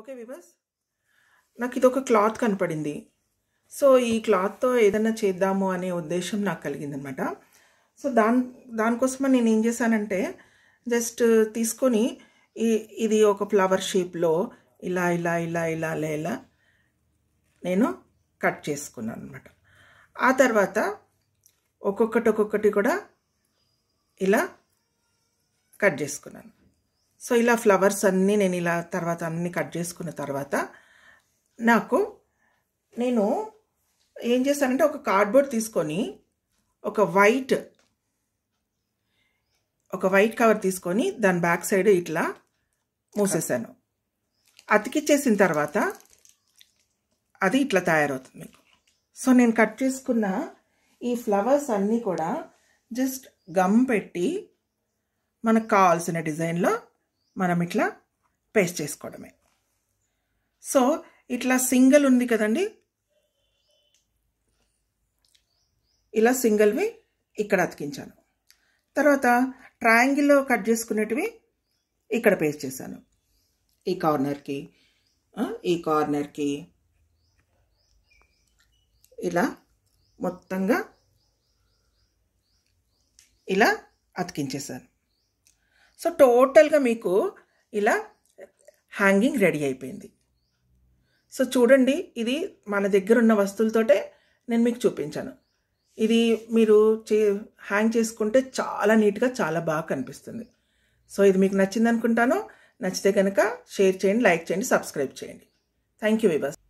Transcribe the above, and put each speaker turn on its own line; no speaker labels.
okay viewers నాకు ఇది ఒక క్లాత్ కనపడింది సో ఈ క్లాత్తో ఏదైనా చేద్దాము అనే ఉద్దేశం నాకు కలిగిందనమాట సో దాని దానికోసమే నేను ఏం చేశానంటే జస్ట్ తీసుకొని ఈ ఇది ఒక ఫ్లవర్ షేప్లో ఇలా ఇలా ఇలా ఇలా ఇలా ఇలా నేను కట్ చేసుకున్నాను అనమాట ఆ తర్వాత ఒక్కొక్కటి ఒక్కొక్కటి కూడా ఇలా కట్ చేసుకున్నాను సో ఇలా ఫ్లవర్స్ అన్నీ నేను ఇలా తర్వాత అన్నీ కట్ చేసుకున్న తర్వాత నాకు నేను ఏం చేశానంటే ఒక కార్డ్బోర్డ్ తీసుకొని ఒక వైట్ ఒక వైట్ కవర్ తీసుకొని దాని బ్యాక్ సైడ్ ఇట్లా మూసేసాను అతికిచ్చేసిన తర్వాత అది ఇట్లా తయారవుతుంది మీకు సో నేను కట్ చేసుకున్న ఈ ఫ్లవర్స్ అన్నీ కూడా జస్ట్ గమ్ పెట్టి మనకు కావాల్సిన డిజైన్లో మనం ఇట్లా పేస్ట్ చేసుకోవడమే సో ఇట్లా సింగిల్ ఉంది కదండి ఇలా సింగిల్వి ఇక్కడ అతికించాను తర్వాత ట్రయాంగిల్లో కట్ చేసుకునేటివి ఇక్కడ పేస్ట్ చేశాను ఈ కార్నర్కి
ఈ కార్నర్కి
ఇలా మొత్తంగా ఇలా అతికించేశాను సో టోటల్గా మీకు ఇలా హ్యాంగింగ్ రెడీ అయిపోయింది సో చూడండి ఇది మన దగ్గర ఉన్న వస్తువులతోటే నేను మీకు చూపించాను ఇది మీరు చే హ్యాంగ్ చేసుకుంటే చాలా నీట్గా చాలా బాగా కనిపిస్తుంది సో ఇది మీకు నచ్చింది అనుకుంటాను నచ్చితే కనుక షేర్ చేయండి లైక్ చేయండి సబ్స్క్రైబ్ చేయండి థ్యాంక్ యూ వివస్